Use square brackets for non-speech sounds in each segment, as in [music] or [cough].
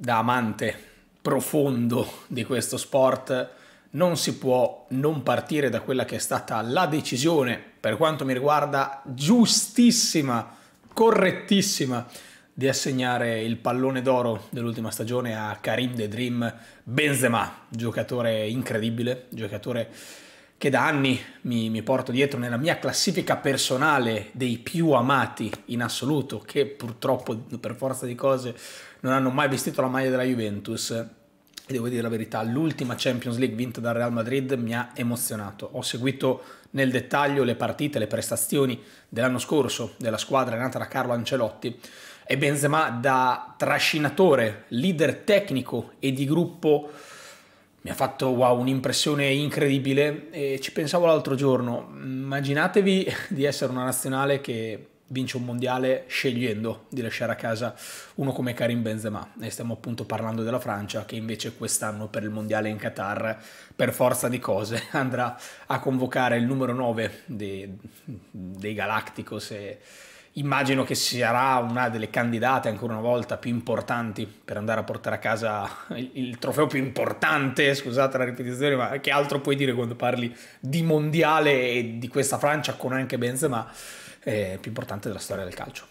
da amante profondo di questo sport non si può non partire da quella che è stata la decisione, per quanto mi riguarda, giustissima, correttissima, di assegnare il pallone d'oro dell'ultima stagione a Karim De Dream Benzema, giocatore incredibile, giocatore che da anni mi, mi, porto dietro nella mia classifica personale dei più amati in assoluto, che purtroppo per forza di cose non hanno mai vestito la maglia della Juventus. E devo dire la verità, l'ultima Champions League vinta dal Real Madrid mi ha emozionato. Ho seguito nel dettaglio le partite, le prestazioni dell'anno scorso della squadra nata da Carlo Ancelotti e Benzema da trascinatore, leader tecnico e di gruppo mi ha fatto wow, un'impressione incredibile e ci pensavo l'altro giorno, immaginatevi [laughs] di essere una nazionale che vince un mondiale scegliendo di lasciare a casa uno come Karim Benzema e stiamo appunto parlando della Francia che invece quest'anno per il mondiale in Qatar per forza di cose [laughs] andrà a convocare il numero 9 dei, dei Galacticos e Immagino che sarà una delle candidate ancora una volta più importanti per andare a portare a casa il, il trofeo più importante, scusate la ripetizione, ma che altro puoi dire quando parli di mondiale e di questa Francia con anche Benzema, eh, più importante della storia del calcio.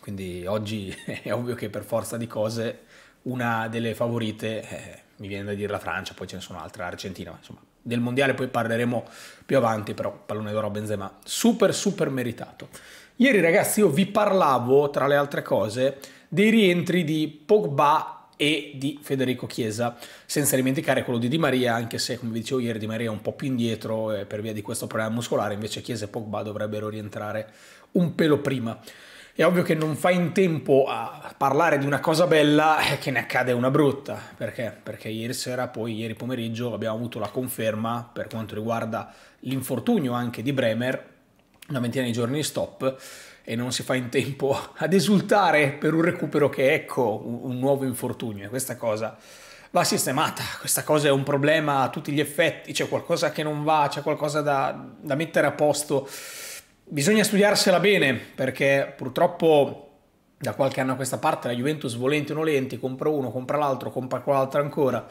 Quindi oggi [laughs] è ovvio che per forza di cose una delle favorite, eh, mi viene da dire la Francia, poi ce ne sono altre, l'Argentina, insomma del mondiale poi parleremo più avanti, però pallone d'oro a Benzema, super super meritato. Ieri ragazzi io vi parlavo, tra le altre cose, dei rientri di Pogba e di Federico Chiesa, senza dimenticare quello di Di Maria, anche se come vi dicevo ieri Di Maria è un po' più indietro eh, per via di questo problema muscolare, invece Chiesa e Pogba dovrebbero rientrare un pelo prima. È ovvio che non fai in tempo a parlare di una cosa bella e eh, che ne accade una brutta. Perché? Perché ieri sera, poi ieri pomeriggio, abbiamo avuto la conferma per quanto riguarda l'infortunio anche di Bremer, una ventina di giorni di stop e non si fa in tempo [laughs] ad esultare per un recupero che ecco un, nuovo infortunio. Questa cosa va sistemata, questa cosa è un problema a tutti gli effetti, c'è qualcosa che non va, c'è qualcosa da, da mettere a posto. Bisogna studiarsela bene perché purtroppo da qualche anno a questa parte la Juventus volenti o nolenti compra uno, compra l'altro, compra quell'altro ancora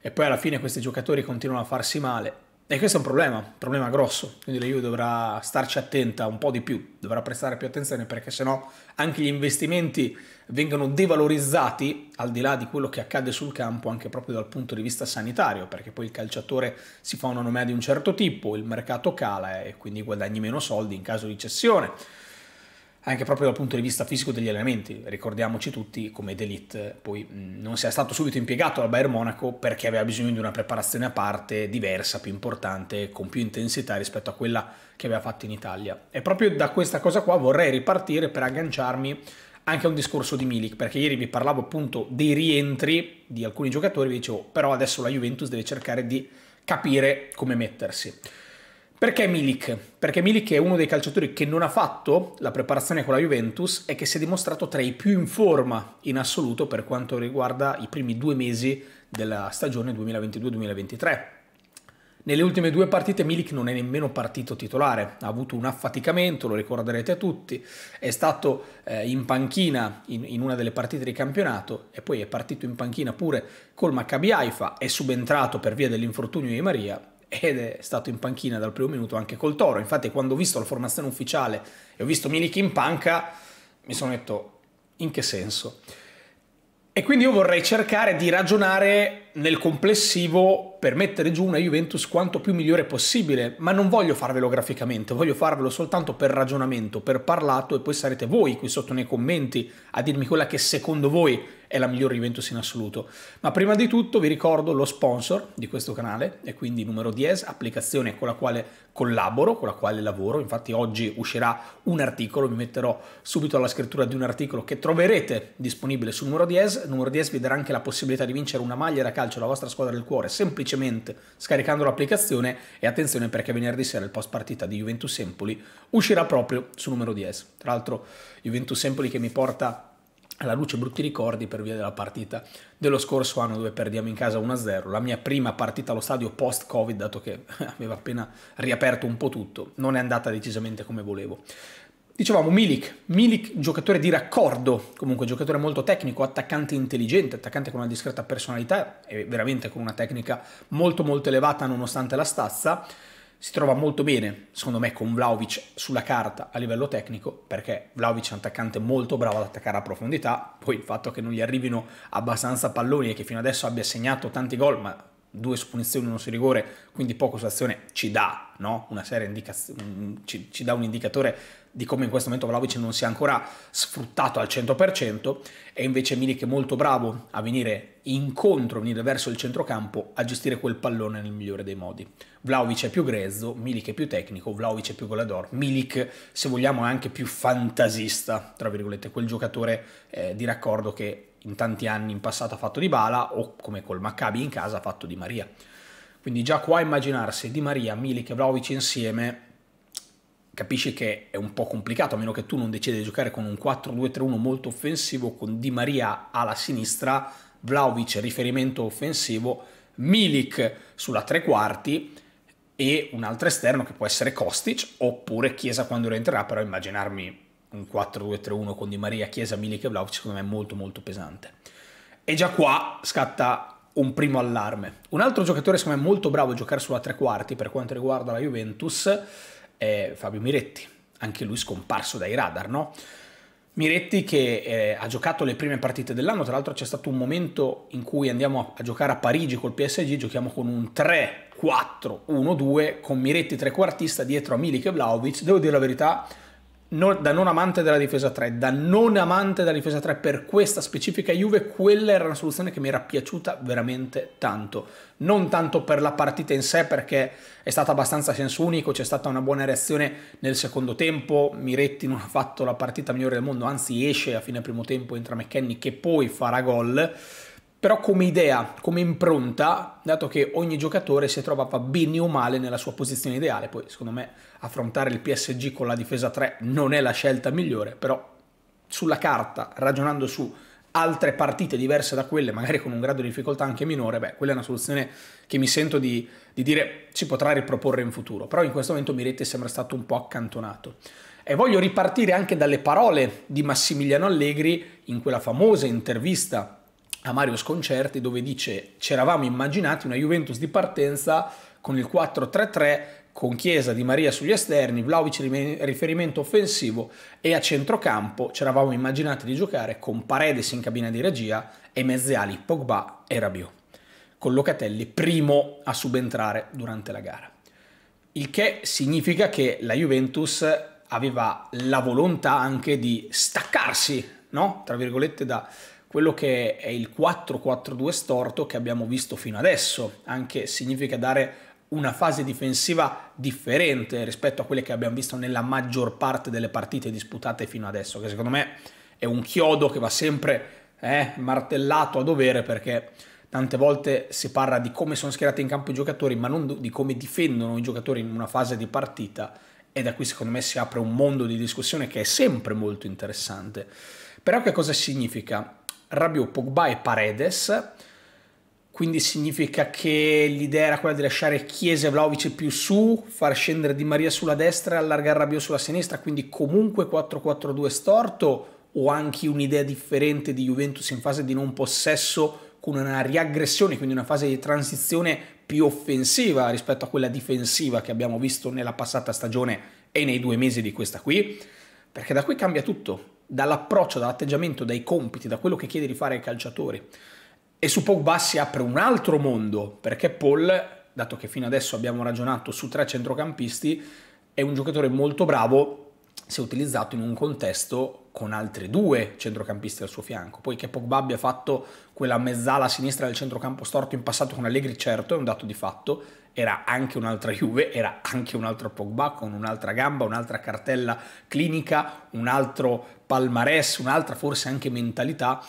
e poi alla fine questi giocatori continuano a farsi male e questo è un problema, un problema grosso, quindi la Juve dovrà starci attenta un po' di più, dovrà prestare più attenzione perché sennò anche gli investimenti vengono devalorizzati al di là di quello che accade sul campo anche proprio dal punto di vista sanitario, perché poi il calciatore si fa una nomea di un certo tipo, il mercato cala e quindi guadagni meno soldi in caso di cessione anche proprio dal punto di vista fisico degli allenamenti. Ricordiamoci tutti come D'Elite poi mm, non sia stato subito impiegato al Bayern Monaco perché aveva bisogno di una preparazione a parte diversa, più importante, con più intensità rispetto a quella che aveva fatto in Italia. E proprio da questa cosa qua vorrei ripartire per agganciarmi anche a un discorso di Milik, perché ieri vi parlavo appunto dei rientri di alcuni giocatori, vi dicevo, però adesso la Juventus deve cercare di capire come mettersi. Perché Milik? Perché Milik è uno dei calciatori che non ha fatto la preparazione con la Juventus e che si è dimostrato tra i più in forma in assoluto per quanto riguarda i primi due mesi della stagione 2022-2023. Nelle ultime due partite Milik non è nemmeno partito titolare, ha avuto un affaticamento, lo ricorderete a tutti, è stato eh, in panchina in, una delle partite di campionato e poi è partito in panchina pure col Maccabi Haifa, è subentrato per via dell'infortunio di Maria ed è stato in panchina dal primo minuto anche col Toro. Infatti quando ho visto la formazione ufficiale e ho visto Milik in panca, mi sono detto in che senso? E quindi io vorrei cercare di ragionare nel complessivo per mettere giù una Juventus quanto più migliore possibile, ma non voglio farvelo graficamente, voglio farvelo soltanto per ragionamento, per parlato e poi sarete voi qui sotto nei commenti a dirmi quella che secondo voi è la miglior Juventus in assoluto. Ma prima di tutto vi ricordo lo sponsor di questo canale, e quindi numero 10, applicazione con la quale collaboro, con la quale lavoro. Infatti oggi uscirà un articolo, mi metterò subito alla scrittura di un articolo che troverete disponibile su numero 10. Numero 10 vi darà anche la possibilità di vincere una maglia da calcio alla vostra squadra del cuore semplicemente scaricando l'applicazione e attenzione perché venerdì sera il post partita di Juventus Empoli uscirà proprio su numero 10. Tra l'altro Juventus Empoli che mi porta alla luce brutti ricordi per via della partita dello scorso anno dove perdiamo in casa 1-0, la mia prima partita allo stadio post-Covid, dato che [laughs] aveva appena riaperto un po' tutto, non è andata decisamente come volevo. Dicevamo Milik, Milik giocatore di raccordo, comunque giocatore molto tecnico, attaccante intelligente, attaccante con una discreta personalità e veramente con una tecnica molto molto elevata nonostante la stazza si trova molto bene, secondo me, con Vlaovic sulla carta a livello tecnico, perché Vlaovic è un attaccante molto bravo ad attaccare a profondità, poi il fatto che non gli arrivino abbastanza palloni e che fino adesso abbia segnato tanti gol, ma due su punizione, uno su rigore, quindi poco su azione, ci dà no? una serie ci, ci dà un indicatore di come in questo momento Vlaovic non sia ancora sfruttato al 100% e invece Milik è molto bravo a venire incontro, a venire verso il centrocampo, a gestire quel pallone nel migliore dei modi. Vlaovic è più grezzo, Milik è più tecnico, Vlaovic è più golador, Milik se vogliamo è anche più fantasista, tra virgolette, quel giocatore eh, di raccordo che in tanti anni in passato ha fatto di Bala o come col Maccabi in casa ha fatto di Maria. Quindi già qua immaginarsi Di Maria, Milik e Vlaovic insieme capisci che è un po' complicato, a meno che tu non decida di giocare con un 4-2-3-1 molto offensivo, con Di Maria alla sinistra, Vlaovic riferimento offensivo, Milik sulla tre quarti e un altro esterno che può essere Kostic oppure Chiesa quando rientrerà, però immaginarmi un 4-2-3-1 con Di Maria, Chiesa, Milik e Vlaovic secondo me è molto molto pesante. E già qua scatta un primo allarme. Un altro giocatore secondo me molto bravo a giocare sulla tre quarti per quanto riguarda la Juventus è Fabio Miretti, anche lui scomparso dai radar, no? Miretti che eh, ha giocato le prime partite dell'anno, tra l'altro c'è stato un momento in cui andiamo a, giocare a Parigi col PSG, giochiamo con un 3-4-1-2 con Miretti trequartista dietro a Milik e Vlaovic, devo dire la verità, non, da non amante della difesa 3, da non amante della difesa 3 per questa specifica Juve, quella era una soluzione che mi era piaciuta veramente tanto. Non tanto per la partita in sé, perché è stata abbastanza senso unico, c'è stata una buona reazione nel secondo tempo, Miretti non ha fatto la partita migliore del mondo, anzi esce a fine primo tempo, entra McKenny che poi farà gol però come idea, come impronta, dato che ogni giocatore si trovava bene o male nella sua posizione ideale, poi secondo me affrontare il PSG con la difesa 3 non è la scelta migliore, però sulla carta, ragionando su altre partite diverse da quelle, magari con un grado di difficoltà anche minore, beh, quella è una soluzione che mi sento di, di dire si potrà riproporre in futuro. Però in questo momento Miretti sembra stato un po' accantonato. E voglio ripartire anche dalle parole di Massimiliano Allegri in quella famosa intervista a Mario Sconcerti dove dice c'eravamo immaginati una Juventus di partenza con il 4-3-3 con Chiesa di Maria sugli esterni, Vlaovic riferimento offensivo e a centrocampo c'eravamo immaginati di giocare con Paredes in cabina di regia e Mezziali, Pogba e Rabiot, con Locatelli primo a subentrare durante la gara. Il che significa che la Juventus aveva la volontà anche di staccarsi, no? tra virgolette, da, quello che è il 4-4-2 storto che abbiamo visto fino adesso, anche significa dare una fase difensiva differente rispetto a quelle che abbiamo visto nella maggior parte delle partite disputate fino adesso, che secondo me è un chiodo che va sempre eh, martellato a dovere perché tante volte si parla di come sono schierati in campo i giocatori, ma non di come difendono i giocatori in una fase di partita e da qui secondo me si apre un mondo di discussione che è sempre molto interessante. Però che cosa significa? Rabiot, Pogba e Paredes quindi significa che l'idea era quella di lasciare Chiesa e Vlaovic più su, far scendere Di Maria sulla destra e allargare Rabiot sulla sinistra, quindi comunque 4-4-2 storto o anche un'idea differente di Juventus in fase di non possesso con una riaggressione, quindi una fase di transizione più offensiva rispetto a quella difensiva che abbiamo visto nella passata stagione e nei due mesi di questa qui, perché da qui cambia tutto dall'approccio, dall'atteggiamento, dai compiti, da quello che chiede di fare ai calciatori. E su Pogba si apre un altro mondo, perché Paul, dato che fino adesso abbiamo ragionato su tre centrocampisti, è un giocatore molto bravo se utilizzato in un contesto con altri due centrocampisti al suo fianco. Poiché Pogba abbia fatto quella mezzala sinistra del centrocampo storto in passato con Allegri, certo, è un dato di fatto, era anche un'altra Juve, era anche un altro Pogba con un'altra gamba, un'altra cartella clinica, un altro palmarès, un'altra forse anche mentalità,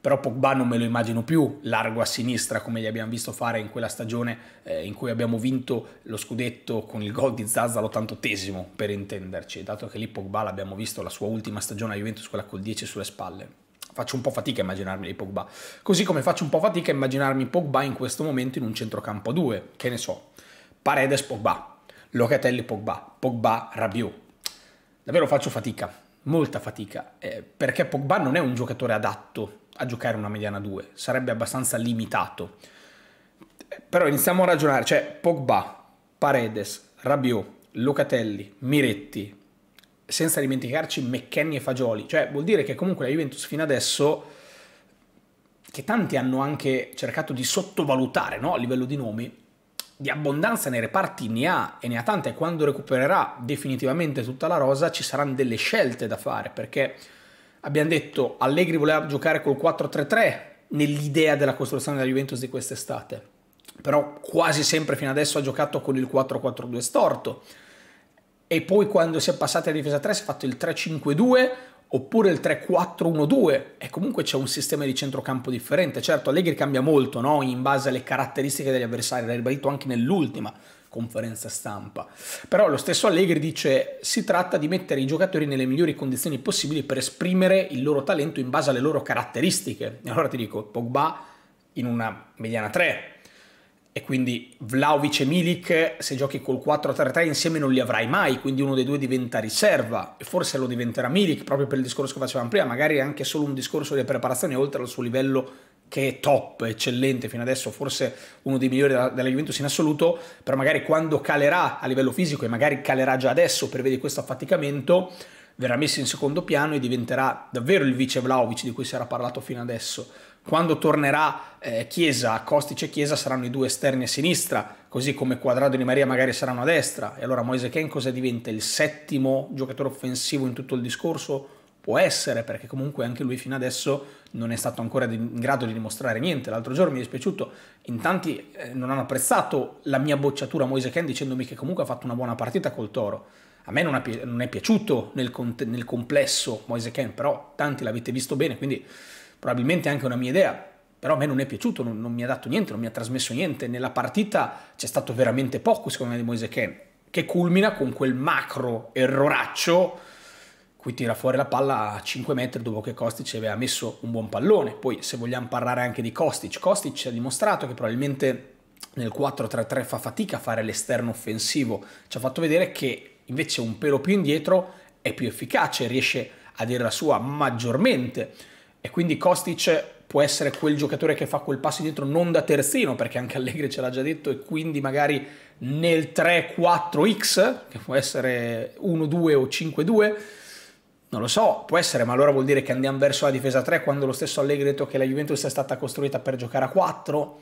però Pogba non me lo immagino più largo a sinistra come gli abbiamo visto fare in quella stagione eh, in cui abbiamo vinto lo scudetto con il gol di Zazza all'88esimo per intenderci, dato che lì Pogba l'abbiamo visto la sua ultima stagione a Juventus, quella col 10 sulle spalle faccio un po' fatica a immaginarmi dei Pogba. Così come faccio un po' fatica a immaginarmi Pogba in questo momento in un centrocampo a due, che ne so, Paredes Pogba, Locatelli Pogba, Pogba Rabiot. Davvero faccio fatica, molta fatica, eh, perché Pogba non è un giocatore adatto a giocare una mediana 2, sarebbe abbastanza limitato. Però iniziamo a ragionare, cioè Pogba, Paredes, Rabiot, Locatelli, Miretti, senza dimenticarci McKenny e Fagioli, cioè vuol dire che comunque la Juventus fino adesso che tanti hanno anche cercato di sottovalutare no? a livello di nomi, di abbondanza nei reparti ne ha e ne ha tante. Quando recupererà definitivamente tutta la rosa ci saranno delle scelte da fare perché abbiamo detto Allegri voleva giocare col 4-3-3 nell'idea della costruzione della Juventus di quest'estate, però quasi sempre fino adesso ha giocato con il 4-4-2 storto e poi quando si è passati a difesa 3 si è fatto il 3-5-2 oppure il 3-4-1-2 e comunque c'è un sistema di centrocampo differente. Certo, Allegri cambia molto no? in base alle caratteristiche degli avversari, l'ha ribadito anche nell'ultima conferenza stampa. Però lo stesso Allegri dice si tratta di mettere i giocatori nelle migliori condizioni possibili per esprimere il loro talento in base alle loro caratteristiche. E allora ti dico, Pogba in una mediana 3, e quindi Vlaovic e Milik se giochi col 4-3-3 insieme non li avrai mai, quindi uno dei due diventa riserva e forse lo diventerà Milik proprio per il discorso che facevamo prima, magari anche solo un discorso di preparazione oltre al suo livello che è top, eccellente fino adesso, forse uno dei migliori della, Juventus in assoluto, però magari quando calerà a livello fisico e magari calerà già adesso, prevede questo affaticamento, verrà messo in secondo piano e diventerà davvero il vice Vlaovic di cui si era parlato fino adesso. Quando tornerà eh, Chiesa, Costic e Chiesa saranno i due esterni a sinistra, così come Quadrado e Di Maria magari saranno a destra. E allora Moise Ken cosa diventa? Il settimo giocatore offensivo in tutto il discorso? Può essere, perché comunque anche lui fino adesso non è stato ancora in grado di dimostrare niente. L'altro giorno mi è dispiaciuto, in tanti eh, non hanno apprezzato la mia bocciatura a Moise Ken dicendomi che comunque ha fatto una buona partita col Toro. A me non, è piaciuto nel, complesso Moise Ken, però tanti l'avete visto bene, quindi probabilmente anche una mia idea, però a me non è piaciuto, non, non mi ha dato niente, non mi ha trasmesso niente. Nella partita c'è stato veramente poco, secondo me, di Moise Ken, che culmina con quel macro erroraccio cui tira fuori la palla a 5 metri dopo che Kostic aveva messo un buon pallone. Poi se vogliamo parlare anche di Kostic, Kostic ha dimostrato che probabilmente nel 4-3-3 fa fatica a fare l'esterno offensivo, ci ha fatto vedere che invece un pelo più indietro è più efficace, riesce a dire la sua maggiormente. E quindi Kostic può essere quel giocatore che fa quel passo indietro non da terzino, perché anche Allegri ce l'ha già detto, e quindi magari nel 3-4-X, che può essere 1-2 o 5-2, non lo so, può essere, ma allora vuol dire che andiamo verso la difesa 3 quando lo stesso Allegri ha detto che la Juventus è stata costruita per giocare a 4.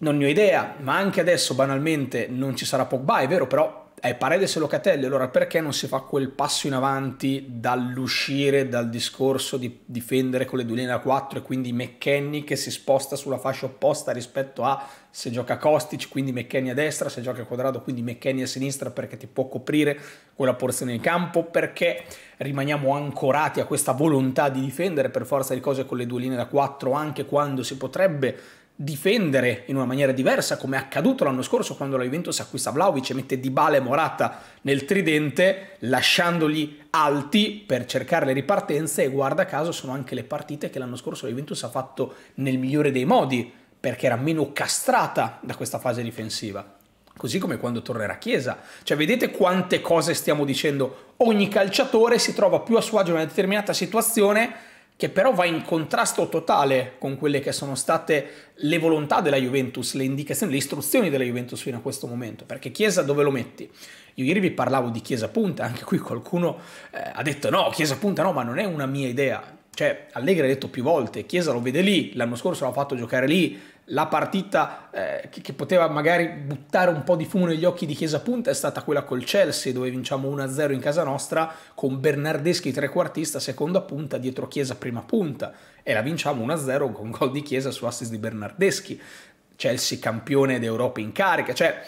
Non ne ho idea, ma anche adesso banalmente non ci sarà Pogba, è vero, però è Paredes e Locatelli, allora perché non si fa quel passo in avanti dall'uscire dal discorso di difendere con le due linee da 4 e quindi McKenny che si sposta sulla fascia opposta rispetto a se gioca Kostic, quindi McKenny a destra, se gioca quadrato, quindi McKenny a sinistra perché ti può coprire quella porzione di campo, perché rimaniamo ancorati a questa volontà di difendere per forza di cose con le due linee da 4 anche quando si potrebbe difendere in una maniera diversa, come è accaduto l'anno scorso quando la Juventus acquista Vlaovic e mette Dybala e Morata nel tridente, lasciandogli alti per cercare le ripartenze e guarda caso sono anche le partite che l'anno scorso la Juventus ha fatto nel migliore dei modi, perché era meno castrata da questa fase difensiva. Così come quando tornerà a Chiesa. Cioè, vedete quante cose stiamo dicendo. Ogni calciatore si trova più a suo agio in una determinata situazione che però va in contrasto totale con quelle che sono state le volontà della Juventus, le indicazioni, le istruzioni della Juventus fino a questo momento, perché Chiesa dove lo metti? Io ieri vi parlavo di Chiesa Punta, anche qui qualcuno eh, ha detto no, Chiesa Punta no, ma non è una mia idea, cioè Allegri ha detto più volte, Chiesa lo vede lì, l'anno scorso l'ha fatto giocare lì, la partita eh, che, che, poteva magari buttare un po' di fumo negli occhi di Chiesa Punta è stata quella col Chelsea dove vinciamo 1-0 in casa nostra con Bernardeschi trequartista seconda punta dietro Chiesa prima punta e la vinciamo 1-0 con gol di Chiesa su assist di Bernardeschi Chelsea campione d'Europa in carica cioè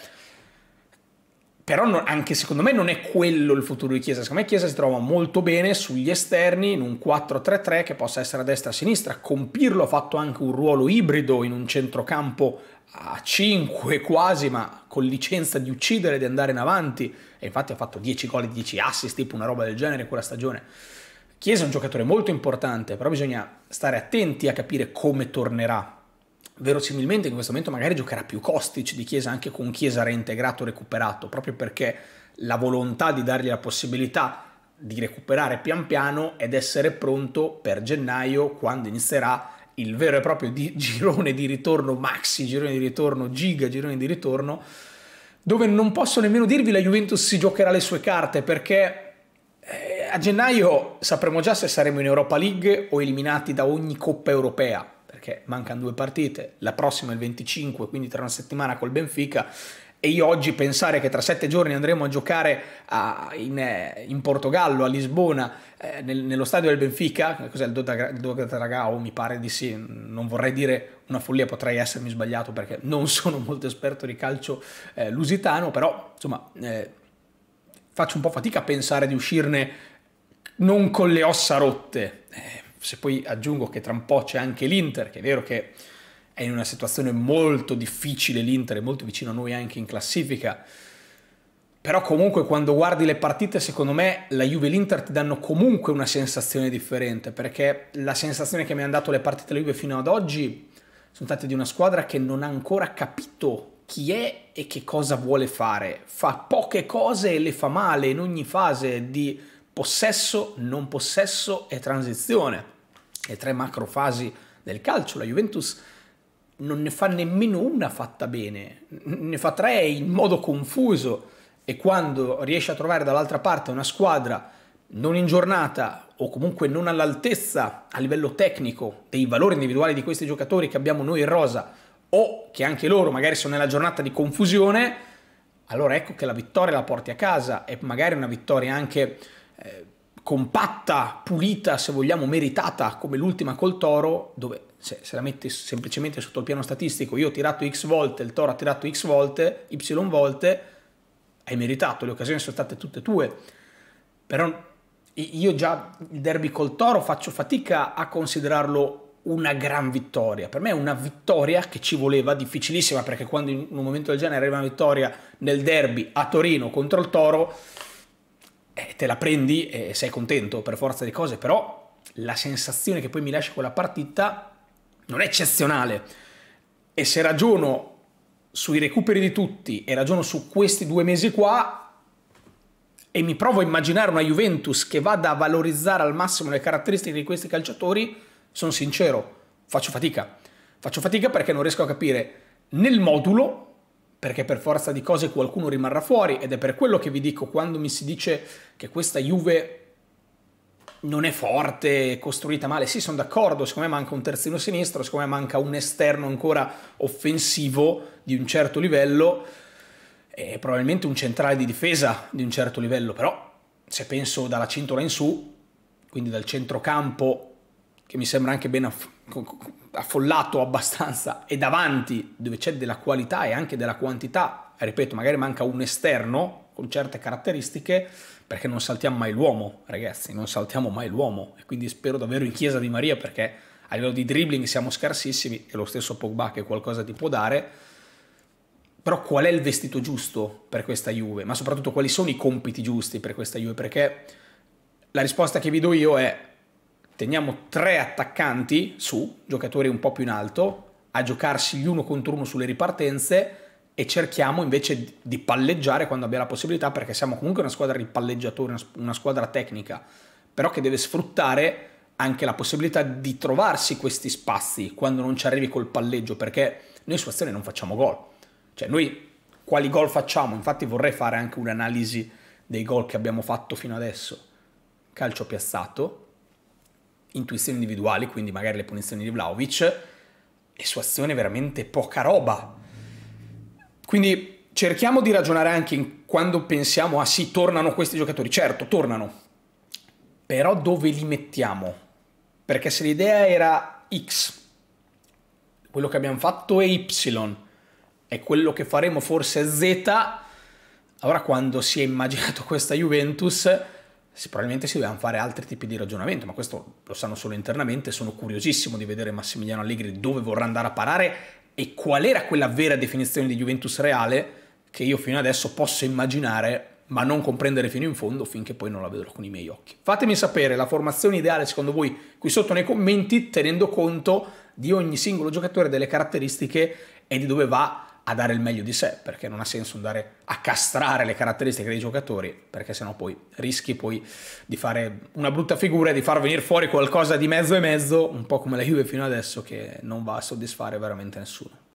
però non, anche secondo me non è quello il futuro di Chiesa, secondo me Chiesa si trova molto bene sugli esterni in un 4-3-3 che possa essere a destra e a sinistra, con Pirlo ha fatto anche un ruolo ibrido in un centrocampo a 5 quasi, ma con licenza di uccidere, di andare in avanti, e infatti ha fatto 10 gol e 10 assist, tipo una roba del genere quella stagione. Chiesa è un giocatore molto importante, però bisogna stare attenti a capire come tornerà, verosimilmente in questo momento magari giocherà più Kostic di Chiesa anche con Chiesa reintegrato, recuperato, proprio perché la volontà di dargli la possibilità di recuperare pian piano ed essere pronto per gennaio quando inizierà il vero e proprio di [laughs] girone di ritorno maxi, girone di ritorno giga, girone di ritorno dove non posso nemmeno dirvi la Juventus si giocherà le sue carte perché eh, a gennaio sapremo già se saremo in Europa League o eliminati da ogni coppa europea perché mancano due partite, la prossima è il 25, quindi tra una settimana col Benfica e io oggi pensare che tra sette giorni andremo a giocare a, in, eh, in, Portogallo, a Lisbona, eh, nel, nello stadio del Benfica, cos'è il Dodragao? Mi pare di sì, non vorrei dire una follia, potrei essermi sbagliato perché non [laughs] sono molto esperto di calcio eh, lusitano, però insomma eh, faccio un po' fatica a pensare di uscirne non con le ossa rotte. Eh, se poi aggiungo che tra un po' c'è anche l'Inter, che è vero che è in una situazione molto difficile l'Inter, è molto vicino a noi anche in classifica, però comunque quando guardi le partite secondo me la Juve e l'Inter ti danno comunque una sensazione differente, perché la sensazione che mi hanno dato le partite della Juve fino ad oggi sono state di una squadra che non ha ancora capito chi è e che cosa vuole fare, fa poche cose e le fa male in ogni fase di possesso, non possesso e transizione, le tre macrofasi del calcio. La Juventus non ne fa nemmeno una fatta bene, ne fa tre in modo confuso e quando riesce a trovare dall'altra parte una squadra non in giornata o comunque non all'altezza a livello tecnico dei valori individuali di questi giocatori che abbiamo noi in rosa o che anche loro magari sono nella giornata di confusione, allora ecco che la vittoria la porti a casa e magari una vittoria anche eh, compatta, pulita, se vogliamo, meritata come l'ultima col toro, dove se, se la metti semplicemente sotto il piano statistico, io ho tirato x volte, il toro ha tirato x volte, y volte, hai meritato, le occasioni sono state tutte tue. Però io già il derby col toro faccio fatica a considerarlo una gran vittoria. Per me è una vittoria che ci voleva, difficilissima, perché quando in un momento del genere arriva una vittoria nel derby a Torino contro il Toro, eh, te la prendi e sei contento per forza di cose, però la sensazione che poi mi lascia quella partita non è eccezionale. E se ragiono sui recuperi di tutti e ragiono su questi due mesi qua e mi provo a immaginare una Juventus che vada a valorizzare al massimo le caratteristiche di questi calciatori, sono sincero, faccio fatica. Faccio fatica perché non riesco a capire nel modulo perché per forza di cose qualcuno rimarrà fuori ed è per quello che vi dico quando mi si dice che questa Juve non è forte, è costruita male, sì sono d'accordo, secondo me manca un terzino sinistro, secondo me manca un esterno ancora offensivo di un certo livello e probabilmente un centrale di difesa di un certo livello, però se penso dalla cintola in su, quindi dal centrocampo che mi sembra anche ben aff affollato abbastanza, e davanti dove c'è della qualità e anche della quantità, ripeto, magari manca un esterno con certe caratteristiche, perché non saltiamo mai l'uomo, ragazzi, non saltiamo mai l'uomo, e quindi spero davvero in chiesa di Maria perché a livello di dribbling siamo scarsissimi e lo stesso Pogba che qualcosa ti può dare, però qual è il vestito giusto per questa Juve, ma soprattutto quali sono i compiti giusti per questa Juve, perché la risposta che vi do io è teniamo tre attaccanti su, giocatori un po' più in alto, a giocarsi gli uno contro uno sulle ripartenze e cerchiamo invece di palleggiare quando abbiamo la possibilità perché siamo comunque una squadra di palleggiatori, una squadra tecnica, però che deve sfruttare anche la possibilità di trovarsi questi spazi quando non ci arrivi col palleggio perché noi su azione non facciamo gol. Cioè noi quali gol facciamo? Infatti vorrei fare anche un'analisi dei gol che abbiamo fatto fino adesso. Calcio piazzato, intuizioni individuali, quindi magari le punizioni di Vlaovic, e su azione veramente poca roba. Quindi cerchiamo di ragionare anche quando pensiamo a ah, sì, tornano questi giocatori, certo, tornano, però dove li mettiamo? Perché se l'idea era X, quello che abbiamo fatto è Y, e quello che faremo forse è Z, allora quando si è immaginato questa Juventus sì, probabilmente si dovevano fare altri tipi di ragionamento, ma questo lo sanno solo internamente. Sono curiosissimo di vedere Massimiliano Allegri dove vorrà andare a parare e qual era quella vera definizione di Juventus reale che io fino adesso posso immaginare, ma non comprendere fino in fondo finché poi non la vedrò con i miei occhi. Fatemi sapere la formazione ideale secondo voi qui sotto nei commenti, tenendo conto di ogni singolo giocatore, delle caratteristiche e di dove va a a dare il meglio di sé, perché non ha senso andare a castrare le caratteristiche dei giocatori, perché sennò poi rischi poi di fare una brutta figura e di far venire fuori qualcosa di mezzo e mezzo, un po' come la Juve fino adesso, che non va a soddisfare veramente nessuno.